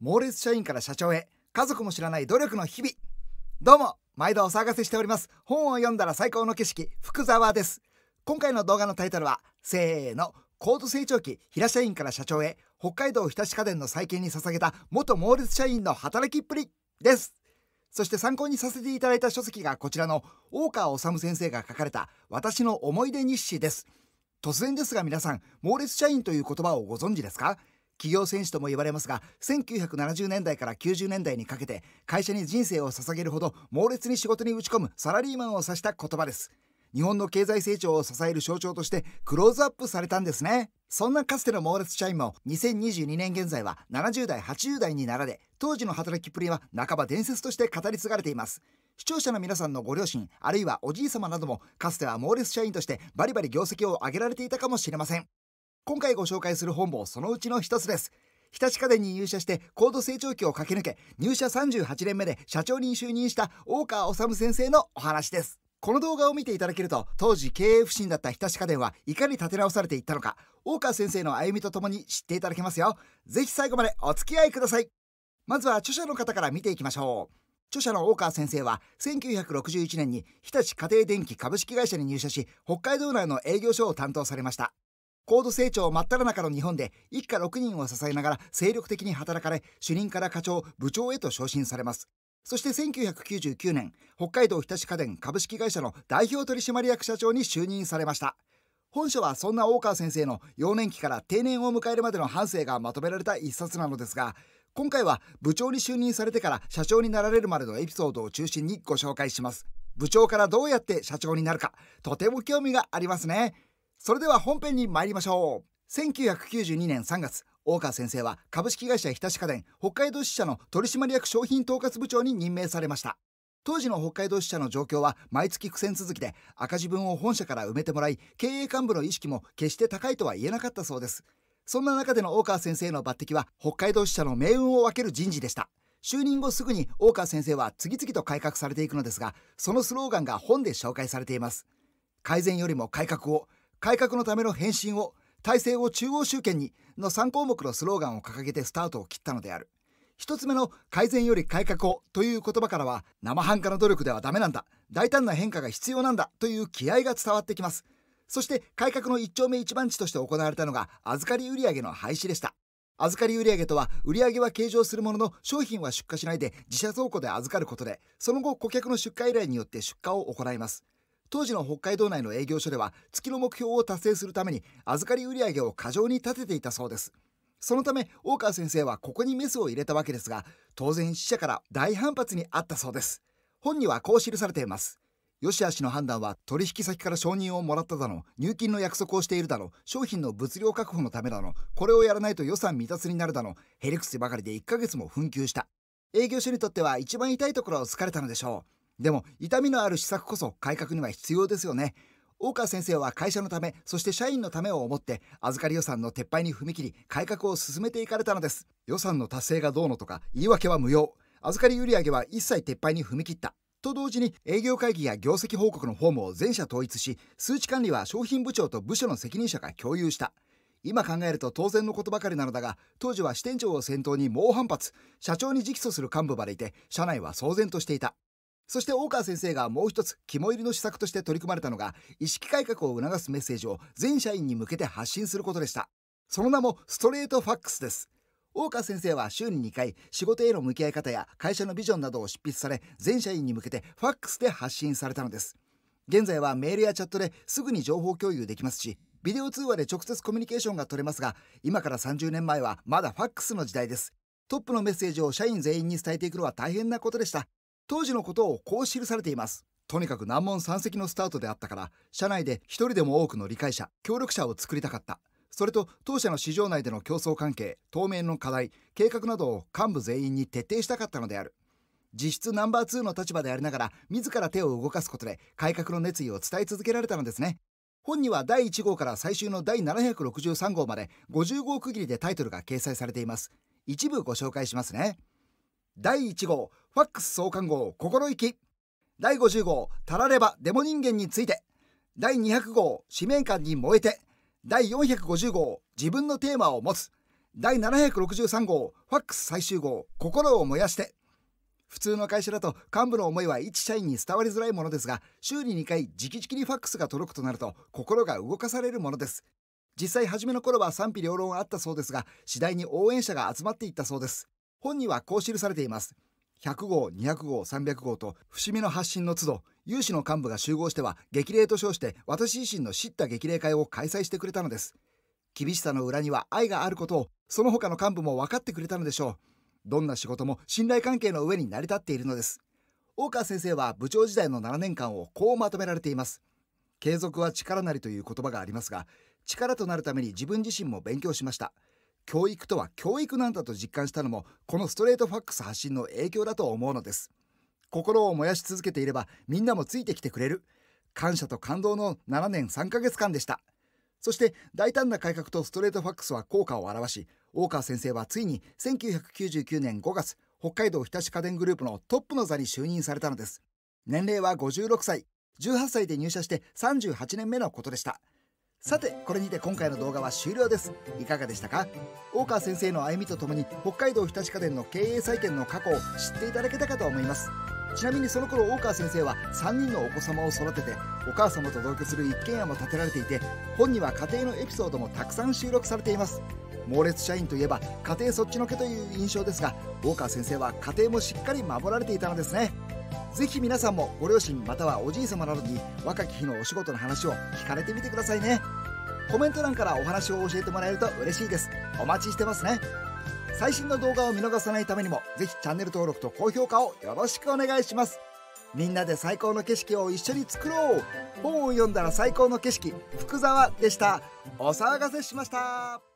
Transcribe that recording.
猛烈社員から社長へ家族も知らない努力の日々どうも毎度お騒がせしております本を読んだら最高の景色福沢です今回の動画のタイトルはせーの高度成長期平社員から社長へ北海道日立家電の再建に捧げた元猛烈社員の働きっぷりですそして参考にさせていただいた書籍がこちらの大川治先生が書かれた私の思い出日誌です突然ですが皆さん猛烈社員という言葉をご存知ですか企業選手とも言われますが1970年代から90年代にかけて会社に人生を捧げるほど猛烈に仕事に打ち込むサラリーマンを指した言葉です日本の経済成長を支える象徴としてクローズアップされたんですねそんなかつての猛烈社員も2022年現在は70代80代になられ当時の働きっぷりは半ば伝説として語り継がれています視聴者の皆さんのご両親あるいはおじい様などもかつては猛烈社員としてバリバリ業績を上げられていたかもしれません今回ご紹介する本もそのうちの一つです日立家電に入社して高度成長期を駆け抜け入社38年目で社長に就任した大川治先生のお話ですこの動画を見ていただけると当時経営不振だった日立家電はいかに立て直されていったのか大川先生の歩みとともに知っていただけますよぜひ最後までお付き合いくださいまずは著者の方から見ていきましょう著者の大川先生は1961年に日立家庭電機株式会社に入社し北海道内の営業所を担当されました高度成長真っただ中の日本で一家6人を支えながら精力的に働かれ主任から課長部長へと昇進されますそして1999年北海道日立家電株式会社の代表取締役社長に就任されました本書はそんな大川先生の幼年期から定年を迎えるまでの半生がまとめられた一冊なのですが今回は部長に就任されてから社長になられるまでのエピソードを中心にご紹介します部長からどうやって社長になるかとても興味がありますねそれでは本編に参りましょう1992年3月大川先生は株式会社日立家電北海道支社の取締役商品統括部長に任命されました当時の北海道支社の状況は毎月苦戦続きで赤字分を本社から埋めてもらい経営幹部の意識も決して高いとは言えなかったそうですそんな中での大川先生の抜擢は北海道支社の命運を分ける人事でした就任後すぐに大川先生は次々と改革されていくのですがそのスローガンが本で紹介されています改善よりも改革を改革のための返信を体制を中央集権にの3項目のスローガンを掲げてスタートを切ったのである1つ目の改善より改革をという言葉からは生半可な努力ではダメなんだ大胆な変化が必要なんだという気合が伝わってきますそして改革の一丁目一番地として行われたのが預かり売上の廃止でした預かり売上とは売上は計上するものの商品は出荷しないで自社倉庫で預かることでその後顧客の出荷依頼によって出荷を行います当時の北海道内の営業所では月の目標を達成するために預かり売上を過剰に立てていたそうですそのため大川先生はここにメスを入れたわけですが当然死者から大反発にあったそうです本にはこう記されています吉あしの判断は取引先から承認をもらっただの入金の約束をしているだの商品の物量確保のためだのこれをやらないと予算未達になるだのヘリクスばかりで1ヶ月も紛糾した営業所にとっては一番痛いところを突かれたのでしょうでも痛みのある施策こそ改革には必要ですよね大川先生は会社のためそして社員のためを思って預かり予算の撤廃に踏み切り改革を進めていかれたのです予算の達成がどうのとか言い訳は無用預かり売上は一切撤廃に踏み切ったと同時に営業会議や業績報告のフォームを全社統一し数値管理は商品部長と部署の責任者が共有した今考えると当然のことばかりなのだが当時は支店長を先頭に猛反発社長に直訴する幹部までいて社内は騒然としていたそして大川先生がもう一つ肝入りの施策として取り組まれたのが意識改革を促すメッセージを全社員に向けて発信することでしたその名もストレートファックスです大川先生は週に2回仕事への向き合い方や会社のビジョンなどを執筆され全社員に向けてファックスで発信されたのです現在はメールやチャットですぐに情報共有できますしビデオ通話で直接コミュニケーションが取れますが今から30年前はまだファックスの時代ですトップのメッセージを社員全員に伝えていくのは大変なことでした当時のことをこう記されていますとにかく難問山積のスタートであったから社内で一人でも多くの理解者協力者を作りたかったそれと当社の市場内での競争関係当面の課題計画などを幹部全員に徹底したかったのである実質ナンバー2の立場でありながら自ら手を動かすことで改革の熱意を伝え続けられたのですね本には第1号から最終の第763号まで50号区切りでタイトルが掲載されています一部ご紹介しますね第1号ファックス創刊号心意気第50号たらればデモ人間について第200号使命感に燃えて第450号自分のテーマを持つ第763号ファックス最終号心を燃やして普通の会社だと幹部の思いは一社員に伝わりづらいものですが週に2回直々にファックスが届くとなると心が動かされるものです実際初めの頃は賛否両論あったそうですが次第に応援者が集まっていったそうです本にはこう記されています100号200号300号と節目の発信の都度有志の幹部が集合しては激励と称して私自身の叱咤激励会を開催してくれたのです厳しさの裏には愛があることをその他の幹部も分かってくれたのでしょうどんな仕事も信頼関係の上に成り立っているのです大川先生は部長時代の7年間をこうまとめられています継続は力なりという言葉がありますが力となるために自分自身も勉強しました教育とは教育なんだと実感したのもこのストレートファックス発信の影響だと思うのです心を燃やし続けていればみんなもついてきてくれる感謝と感動の7年3ヶ月間でしたそして大胆な改革とストレートファックスは効果を表し大川先生はついに1999年5月北海道日立家電グループのトップの座に就任されたのです年齢は56歳18歳で入社して38年目のことでしたさてこれにて今回の動画は終了ですいかがでしたか大川先生の歩みとともに北海道日立家電の経営再建の過去を知っていただけたかと思いますちなみにその頃大川先生は3人のお子様を育ててお母様と同居する一軒家も建てられていて本には家庭のエピソードもたくさん収録されています猛烈社員といえば家庭そっちのけという印象ですが大川先生は家庭もしっかり守られていたのですねぜひ皆さんもご両親またはおじい様などに若き日のお仕事の話を聞かれてみてくださいねコメント欄からお話を教えてもらえると嬉しいですお待ちしてますね最新の動画を見逃さないためにもぜひチャンネル登録と高評価をよろしくお願いしますみんなで最高の景色を一緒に作ろう本を読んだら最高の景色福沢でしたお騒がせしました